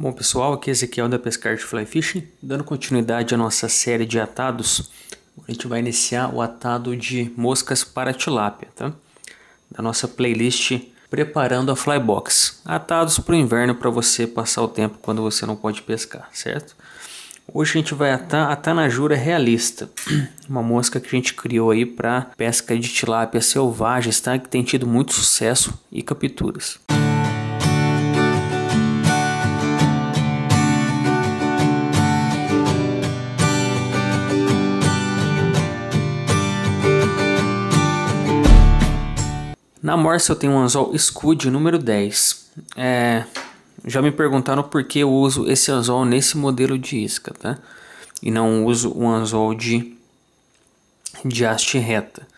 Bom pessoal, aqui é Ezequiel da Pescar de Fly Fishing, dando continuidade à nossa série de atados. A gente vai iniciar o atado de moscas para tilápia, tá? Da nossa playlist Preparando a Flybox. Atados para o inverno para você passar o tempo quando você não pode pescar, certo? Hoje a gente vai atar a Tanajura Realista, uma mosca que a gente criou aí para pesca de tilápia selvagens, tá? Que tem tido muito sucesso e capturas. Na Morsa eu tenho um anzol Scud número 10. É, já me perguntaram por que eu uso esse anzol nesse modelo de isca, tá? E não uso um anzol de, de haste reta.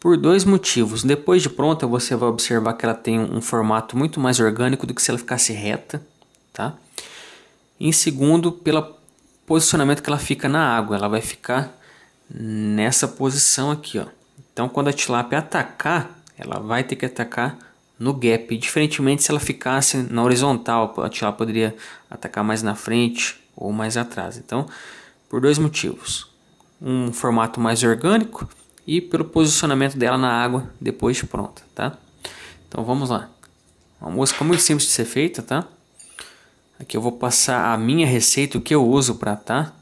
Por dois motivos. Depois de pronta você vai observar que ela tem um formato muito mais orgânico do que se ela ficasse reta, tá? Em segundo, pelo posicionamento que ela fica na água. Ela vai ficar nessa posição aqui, ó. Então quando a tilápia atacar ela vai ter que atacar no gap, diferentemente se ela ficasse na horizontal, tipo, ela poderia atacar mais na frente ou mais atrás. Então, por dois motivos: um formato mais orgânico e pelo posicionamento dela na água depois de pronta, tá? Então vamos lá. Uma mosca muito simples de ser feita, tá? Aqui eu vou passar a minha receita, o que eu uso para tá?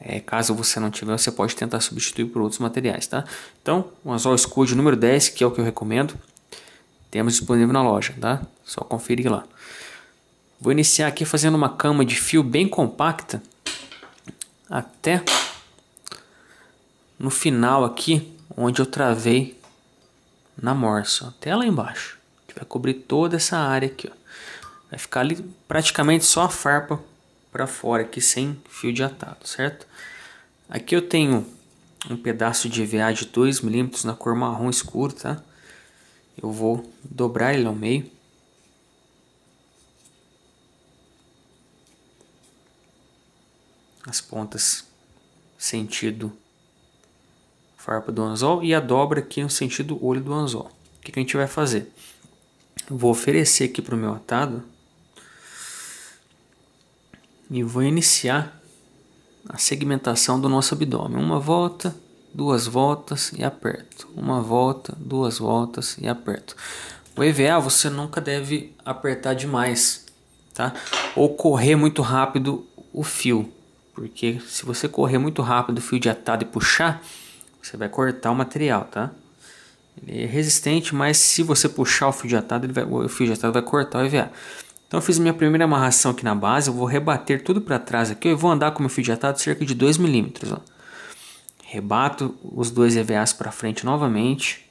É, caso você não tiver, você pode tentar substituir por outros materiais, tá? Então, um azul Scud número 10, que é o que eu recomendo, temos disponível na loja, tá? Só conferir lá. Vou iniciar aqui fazendo uma cama de fio bem compacta até no final aqui, onde eu travei na morsa, até lá embaixo. Que vai cobrir toda essa área aqui, ó. Vai ficar ali praticamente só a farpa para fora aqui sem fio de atado, certo? Aqui eu tenho um pedaço de EVA de 2 milímetros na cor marrom escuro, tá? Eu vou dobrar ele ao meio. As pontas sentido farpa do anzol e a dobra aqui no sentido olho do anzol. O que, que a gente vai fazer? vou oferecer aqui para o meu atado e vou iniciar a segmentação do nosso abdômen. Uma volta, duas voltas e aperto. Uma volta, duas voltas e aperto. O EVA você nunca deve apertar demais, tá? Ou correr muito rápido o fio, porque se você correr muito rápido o fio de atado e puxar, você vai cortar o material, tá? Ele é resistente, mas se você puxar o fio de atado, ele vai, o fio de atado vai cortar o EVA. Então eu fiz minha primeira amarração aqui na base, eu vou rebater tudo para trás aqui, eu vou andar com meu fio de atado tá cerca de 2 milímetros, Rebato os dois EVAs para frente novamente.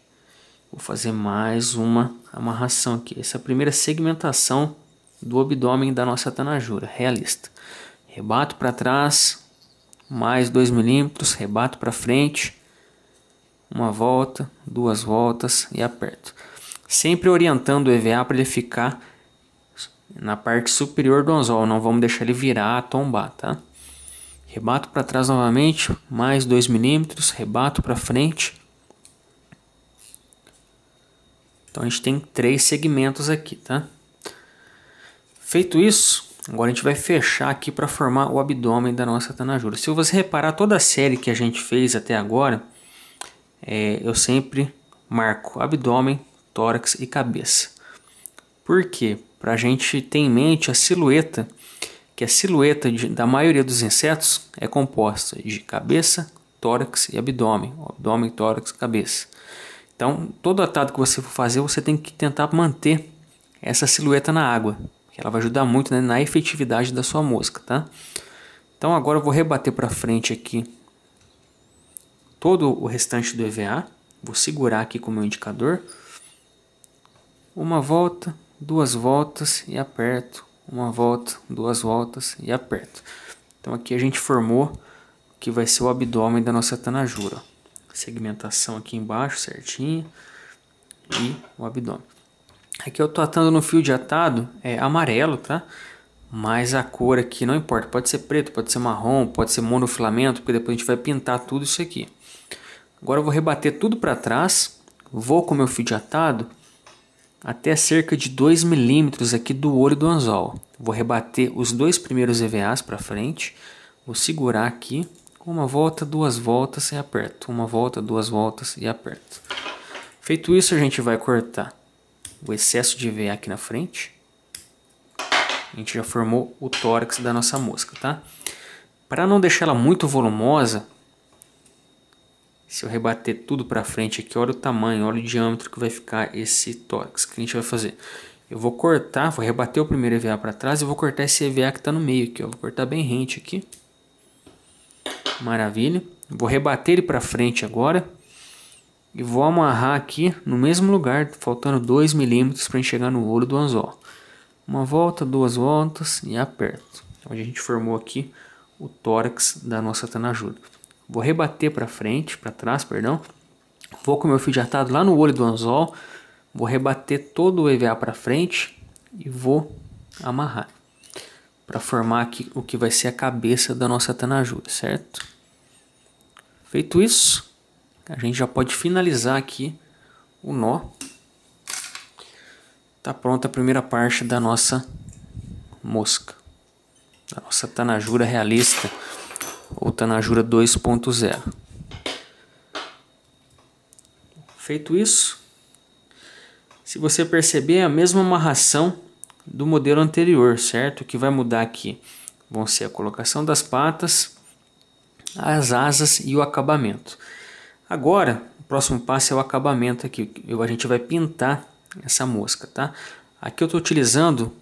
Vou fazer mais uma amarração aqui. Essa é a primeira segmentação do abdômen da nossa tanajura, realista. Rebato para trás, mais 2 milímetros, rebato para frente, uma volta, duas voltas e aperto. Sempre orientando o EVA para ele ficar na parte superior do anzol, não vamos deixar ele virar, tombar, tá? Rebato para trás novamente, mais 2 milímetros, rebato para frente. Então a gente tem três segmentos aqui, tá? Feito isso, agora a gente vai fechar aqui para formar o abdômen da nossa tanajura. Se você reparar toda a série que a gente fez até agora, é, eu sempre marco abdômen, tórax e cabeça. Por quê? para a gente ter em mente a silhueta, que a silhueta de, da maioria dos insetos é composta de cabeça, tórax e abdômen. Abdômen, tórax, cabeça. Então, todo atado que você for fazer, você tem que tentar manter essa silhueta na água. Que ela vai ajudar muito né, na efetividade da sua mosca, tá? Então, agora eu vou rebater para frente aqui todo o restante do EVA. Vou segurar aqui com o meu indicador. Uma volta, duas voltas e aperto, uma volta, duas voltas e aperto. Então aqui a gente formou o que vai ser o abdômen da nossa tanajura. Segmentação aqui embaixo certinho e o abdômen. Aqui eu tô atando no fio de atado, é amarelo, tá? Mas a cor aqui não importa, pode ser preto, pode ser marrom, pode ser monofilamento, porque depois a gente vai pintar tudo isso aqui. Agora eu vou rebater tudo para trás, vou com o meu fio de atado até cerca de 2 milímetros aqui do olho do anzol. Vou rebater os dois primeiros EVAs para frente, vou segurar aqui, uma volta, duas voltas e aperto, uma volta, duas voltas e aperto. Feito isso, a gente vai cortar o excesso de EVA aqui na frente. A gente já formou o tórax da nossa mosca, tá? Para não deixar ela muito volumosa, se eu rebater tudo para frente aqui, olha o tamanho, olha o diâmetro que vai ficar esse tórax. O que a gente vai fazer? Eu vou cortar, vou rebater o primeiro EVA para trás e vou cortar esse EVA que está no meio aqui. Ó. Vou cortar bem rente aqui. Maravilha. Vou rebater ele para frente agora. E vou amarrar aqui no mesmo lugar, faltando 2 milímetros para chegar no olho do anzol. Uma volta, duas voltas e aperto. Onde a gente formou aqui o tórax da nossa tanajuda. Vou rebater para frente, para trás, perdão. Vou com meu fio de atado lá no olho do anzol. Vou rebater todo o EVA para frente e vou amarrar. Para formar aqui o que vai ser a cabeça da nossa tanajura, certo? Feito isso, a gente já pode finalizar aqui o nó. Tá pronta a primeira parte da nossa mosca. Da nossa tanajura realista ou Tanajura 2.0. Feito isso, se você perceber, é a mesma amarração do modelo anterior, certo? O que vai mudar aqui vão ser a colocação das patas, as asas e o acabamento. Agora, o próximo passo é o acabamento aqui. a gente vai pintar essa mosca, tá? Aqui eu estou utilizando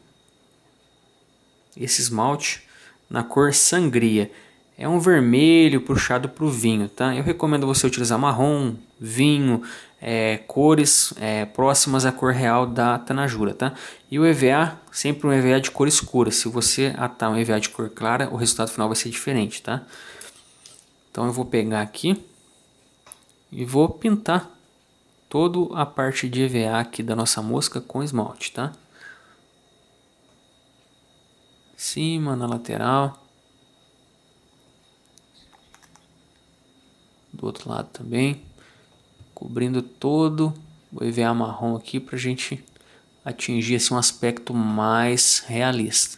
esse esmalte na cor sangria é um vermelho puxado para o vinho, tá? Eu recomendo você utilizar marrom, vinho, é, cores é, próximas à cor real da tanajura, tá? E o EVA, sempre um EVA de cor escura. Se você atar um EVA de cor clara, o resultado final vai ser diferente, tá? Então eu vou pegar aqui e vou pintar toda a parte de EVA aqui da nossa mosca com esmalte, tá? cima, na lateral... do outro lado também, cobrindo todo o EVA marrom aqui para a gente atingir assim, um aspecto mais realista.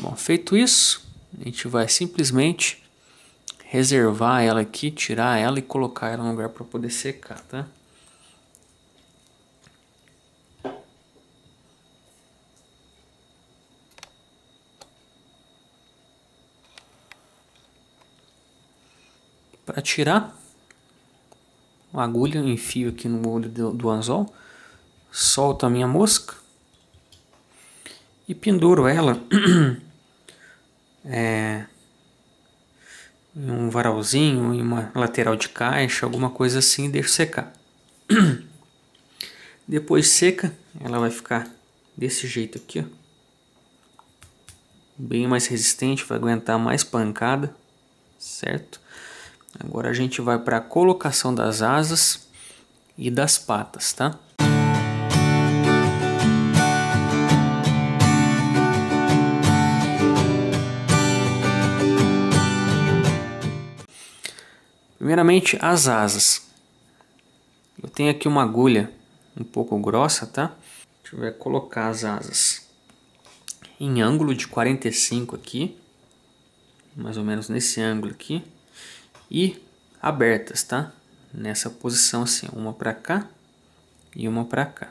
Bom, feito isso, a gente vai simplesmente reservar ela aqui, tirar ela e colocar ela no lugar para poder secar, tá? Para tirar uma agulha, enfio aqui no olho do, do anzol, solto a minha mosca e penduro ela é, em um varalzinho, em uma lateral de caixa, alguma coisa assim, e deixo secar. Depois seca, ela vai ficar desse jeito aqui, ó. bem mais resistente, vai aguentar mais pancada, certo? Agora a gente vai para a colocação das asas e das patas, tá? Primeiramente as asas. Eu tenho aqui uma agulha um pouco grossa, tá? Deixa eu colocar as asas em ângulo de 45 aqui, mais ou menos nesse ângulo aqui e abertas, tá? Nessa posição assim, uma para cá e uma para cá.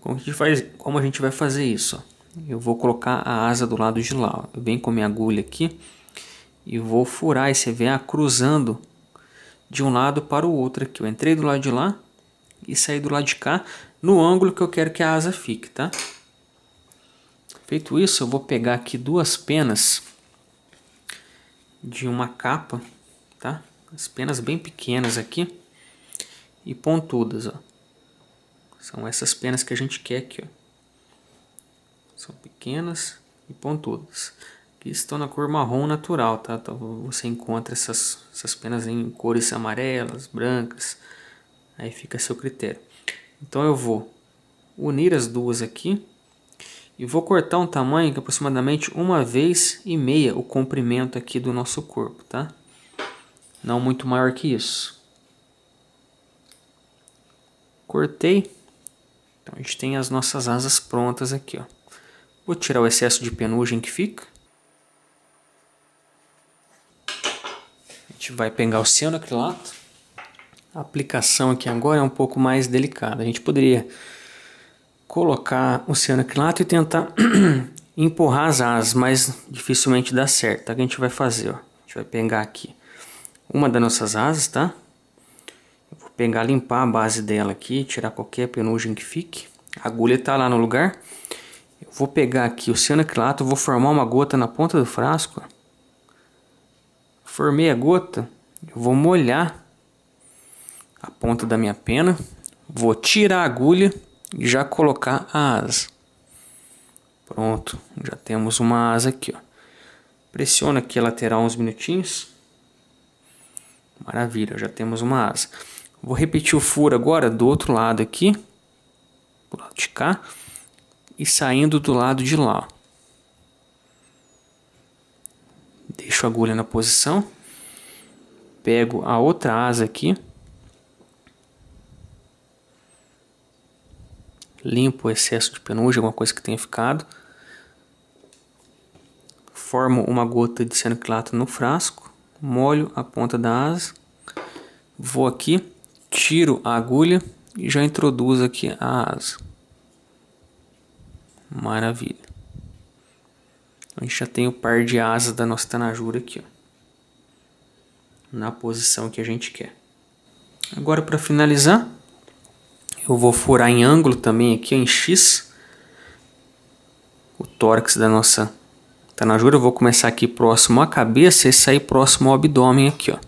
Como a, gente faz, como a gente vai fazer isso? Eu vou colocar a asa do lado de lá. Ó. Eu venho com a minha agulha aqui e vou furar esse EVA cruzando de um lado para o outro aqui. Eu entrei do lado de lá e saí do lado de cá no ângulo que eu quero que a asa fique, tá? Feito isso, eu vou pegar aqui duas penas de uma capa as penas bem pequenas aqui e pontudas, ó. São essas penas que a gente quer aqui, ó. São pequenas e pontudas. Aqui estão na cor marrom natural, tá? Então você encontra essas, essas penas em cores amarelas, brancas. Aí fica a seu critério. Então eu vou unir as duas aqui. E vou cortar um tamanho que é aproximadamente uma vez e meia o comprimento aqui do nosso corpo, tá? não muito maior que isso. Cortei. Então a gente tem as nossas asas prontas aqui. Ó. Vou tirar o excesso de penugem que fica. A gente vai pegar o cianoacrilato. A aplicação aqui agora é um pouco mais delicada. A gente poderia colocar o cianoacrilato e tentar empurrar as asas, mas dificilmente dá certo. O que a gente vai fazer? Ó. A gente vai pegar aqui uma das nossas asas, tá? Eu vou pegar, limpar a base dela aqui, tirar qualquer penugem que fique. A agulha tá lá no lugar. Eu vou pegar aqui o cianocrilato, vou formar uma gota na ponta do frasco. Formei a gota, eu vou molhar a ponta da minha pena. Vou tirar a agulha e já colocar a asa. Pronto, já temos uma asa aqui, ó. Pressiona aqui a lateral uns minutinhos. Maravilha, já temos uma asa. Vou repetir o furo agora do outro lado aqui, do lado de cá, e saindo do lado de lá. Deixo a agulha na posição, pego a outra asa aqui, limpo o excesso de penugem, alguma coisa que tenha ficado, formo uma gota de cianoclato no frasco, molho a ponta da asa, vou aqui, tiro a agulha e já introduzo aqui a asa. Maravilha. Então, a gente já tem o par de asas da nossa tanajura aqui, ó, na posição que a gente quer. Agora para finalizar, eu vou furar em ângulo também aqui em X o tórax da nossa Tá na canajura, eu vou começar aqui próximo à cabeça e sair próximo ao abdômen aqui, ó.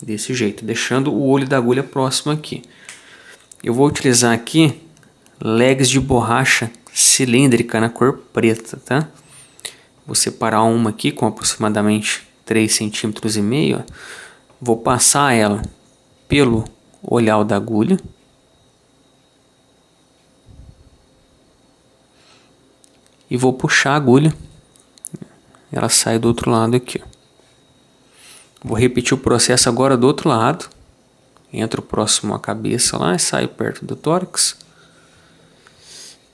Desse jeito, deixando o olho da agulha próximo aqui. Eu vou utilizar aqui legs de borracha cilíndrica na cor preta, tá? Vou separar uma aqui com aproximadamente 3,5 centímetros e meio, Vou passar ela pelo olhar da agulha e vou puxar a agulha. Ela sai do outro lado aqui. Vou repetir o processo agora do outro lado. Entra o próximo à cabeça lá e sai perto do tórax.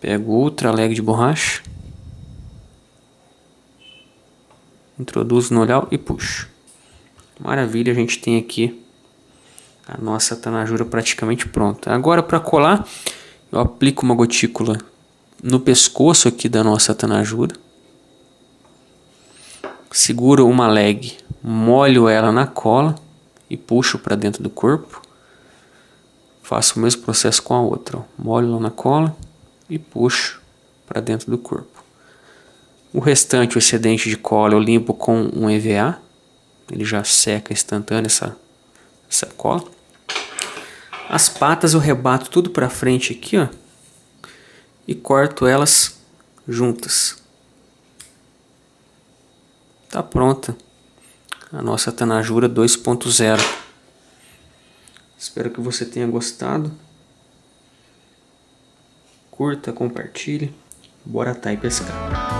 Pego outra leg de borracha. Introduzo no olhar e puxo. Maravilha, a gente tem aqui a nossa tanajura praticamente pronta. Agora para colar, eu aplico uma gotícula no pescoço aqui da nossa tanajura. Seguro uma leg, molho ela na cola e puxo para dentro do corpo. Faço o mesmo processo com a outra. Ó. Molho lá na cola e puxo para dentro do corpo. O restante, o excedente de cola, eu limpo com um EVA. Ele já seca instantâneo essa, essa cola. As patas eu rebato tudo para frente aqui, ó e corto elas juntas. Tá pronta a nossa tanajura 2.0. Espero que você tenha gostado. Curta, compartilhe. Bora tá e pescar.